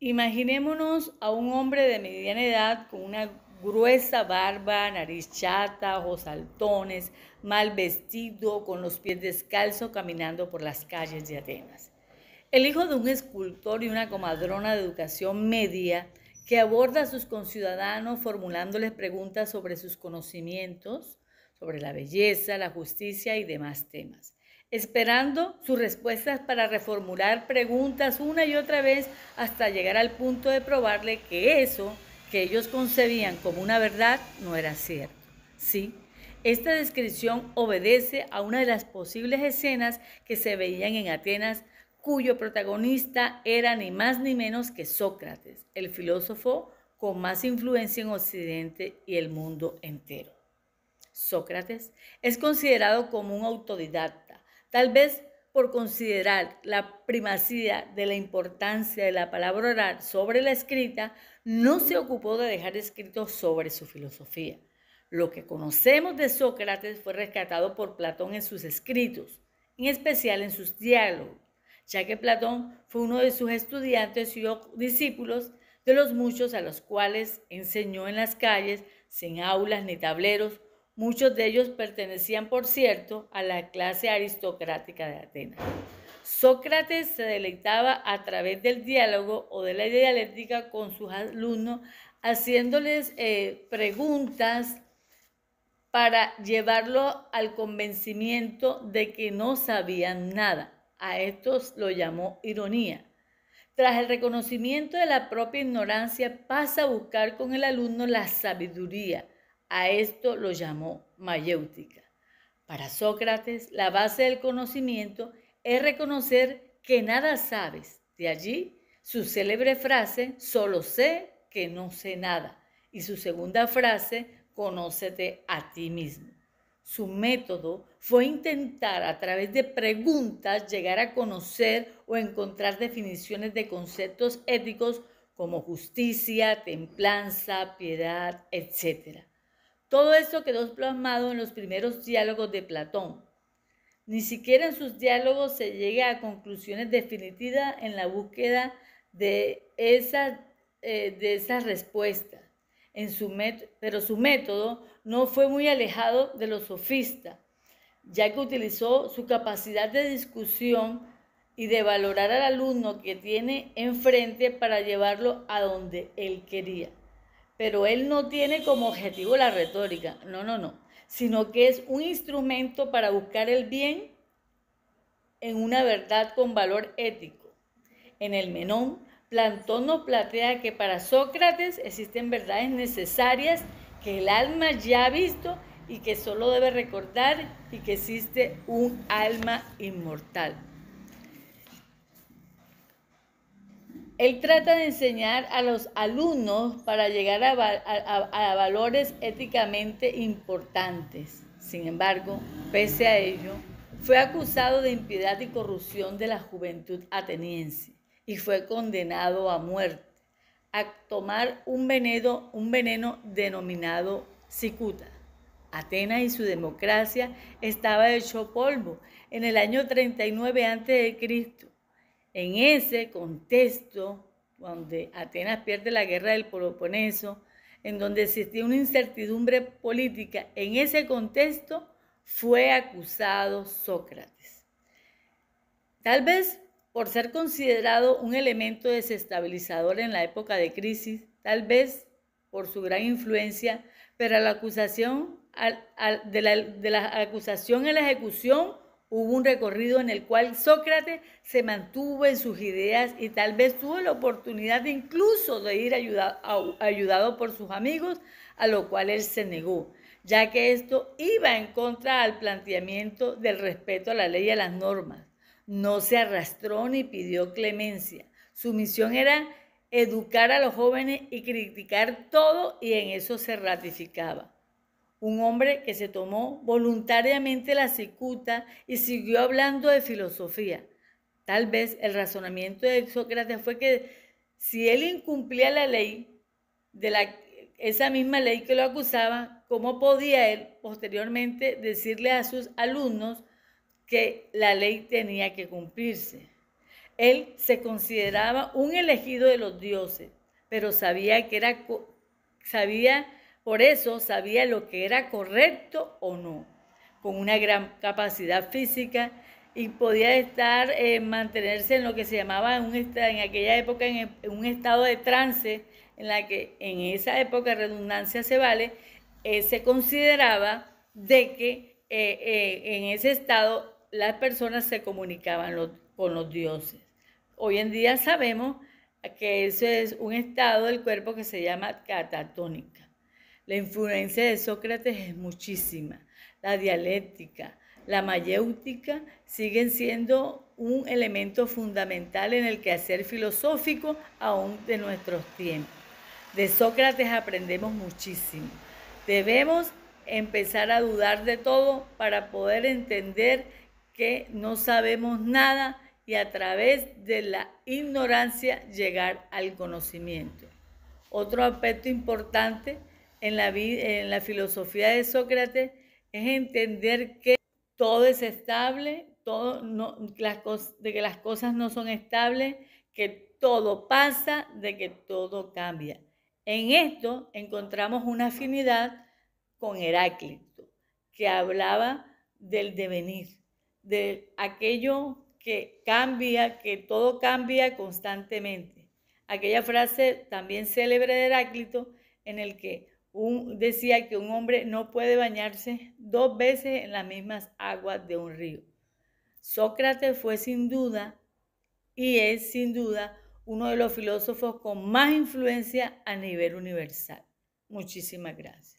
Imaginémonos a un hombre de mediana edad con una gruesa barba, nariz chata, ojos saltones, mal vestido, con los pies descalzos caminando por las calles de Atenas. El hijo de un escultor y una comadrona de educación media que aborda a sus conciudadanos formulándoles preguntas sobre sus conocimientos, sobre la belleza, la justicia y demás temas esperando sus respuestas para reformular preguntas una y otra vez hasta llegar al punto de probarle que eso que ellos concebían como una verdad no era cierto. Sí, esta descripción obedece a una de las posibles escenas que se veían en Atenas cuyo protagonista era ni más ni menos que Sócrates, el filósofo con más influencia en Occidente y el mundo entero. Sócrates es considerado como un autodidacta, Tal vez por considerar la primacía de la importancia de la palabra oral sobre la escrita, no se ocupó de dejar escrito sobre su filosofía. Lo que conocemos de Sócrates fue rescatado por Platón en sus escritos, en especial en sus diálogos, ya que Platón fue uno de sus estudiantes y discípulos de los muchos a los cuales enseñó en las calles, sin aulas ni tableros, Muchos de ellos pertenecían, por cierto, a la clase aristocrática de Atenas. Sócrates se deleitaba a través del diálogo o de la dialéctica con sus alumnos, haciéndoles eh, preguntas para llevarlo al convencimiento de que no sabían nada. A estos lo llamó ironía. Tras el reconocimiento de la propia ignorancia, pasa a buscar con el alumno la sabiduría a esto lo llamó mayéutica. Para Sócrates, la base del conocimiento es reconocer que nada sabes. De allí su célebre frase, solo sé que no sé nada. Y su segunda frase, conócete a ti mismo. Su método fue intentar a través de preguntas llegar a conocer o encontrar definiciones de conceptos éticos como justicia, templanza, piedad, etcétera. Todo esto quedó plasmado en los primeros diálogos de Platón. Ni siquiera en sus diálogos se llega a conclusiones definitivas en la búsqueda de esa, respuestas, eh, respuesta. pero su método no fue muy alejado de los sofistas, ya que utilizó su capacidad de discusión y de valorar al alumno que tiene enfrente para llevarlo a donde él quería pero él no tiene como objetivo la retórica, no, no, no, sino que es un instrumento para buscar el bien en una verdad con valor ético. En el Menón, Plantón nos plantea que para Sócrates existen verdades necesarias que el alma ya ha visto y que solo debe recordar y que existe un alma inmortal. Él trata de enseñar a los alumnos para llegar a, valores éticamente importantes. Sin embargo, pese a ello, fue acusado de impiedad y corrupción de la juventud ateniense y fue condenado a muerte, a tomar un veneno, un veneno denominado cicuta. Atenas y su democracia estaba hecho polvo en el año 39 a.C. En ese contexto, donde Atenas pierde la guerra del Peloponeso, en donde existía una incertidumbre política, en ese contexto fue acusado Sócrates. Tal vez por ser considerado un elemento desestabilizador en la época de crisis, tal vez por su gran influencia, pero la acusación, de, la, la acusación en la ejecución Hubo un recorrido en el cual Sócrates se mantuvo en sus ideas y tal vez tuvo la oportunidad incluso de ir ayudado, por sus amigos, a lo cual él se negó, ya que esto iba en contra al planteamiento del respeto a la ley y a las normas. No se arrastró ni pidió clemencia. Su misión era educar a los jóvenes y criticar todo y en eso se ratificaba un hombre que se tomó voluntariamente la cicuta y siguió hablando de filosofía. Tal vez el razonamiento de Sócrates fue que si él incumplía la ley, de la, esa misma ley que lo acusaba, ¿cómo podía él posteriormente decirle a sus alumnos que la ley tenía que cumplirse? Él se consideraba un elegido de los dioses, pero sabía que era sabía por eso sabía lo que era correcto o no. Con una gran capacidad física y podía estar, eh, mantenerse en lo que se llamaba en, un, en aquella época un estado de trance, en la que en esa época redundancia se vale, eh, se consideraba de que eh, en ese estado las personas se comunicaban con los dioses. Hoy en día sabemos que eso es un estado del cuerpo que se llama catatónica. La influencia de Sócrates es muchísima. La dialéctica, la mayéutica siguen siendo un elemento fundamental en el quehacer filosófico aún de nuestros tiempos. De Sócrates aprendemos muchísimo. Debemos empezar a dudar de todo para poder entender que no sabemos nada y a través de la ignorancia llegar al conocimiento. Otro aspecto importante en la, filosofía de Sócrates es entender que todo es estable, todo no, de que las cosas no son estables, que todo pasa, de que todo cambia. En esto encontramos una afinidad con Heráclito, que hablaba del devenir, de aquello que cambia, que todo cambia constantemente. Aquella frase también célebre de Heráclito en el que decía que un hombre no puede bañarse dos veces en las mismas aguas de un río. Sócrates fue sin duda y es sin duda uno de los filósofos con más influencia a nivel universal. Muchísimas gracias.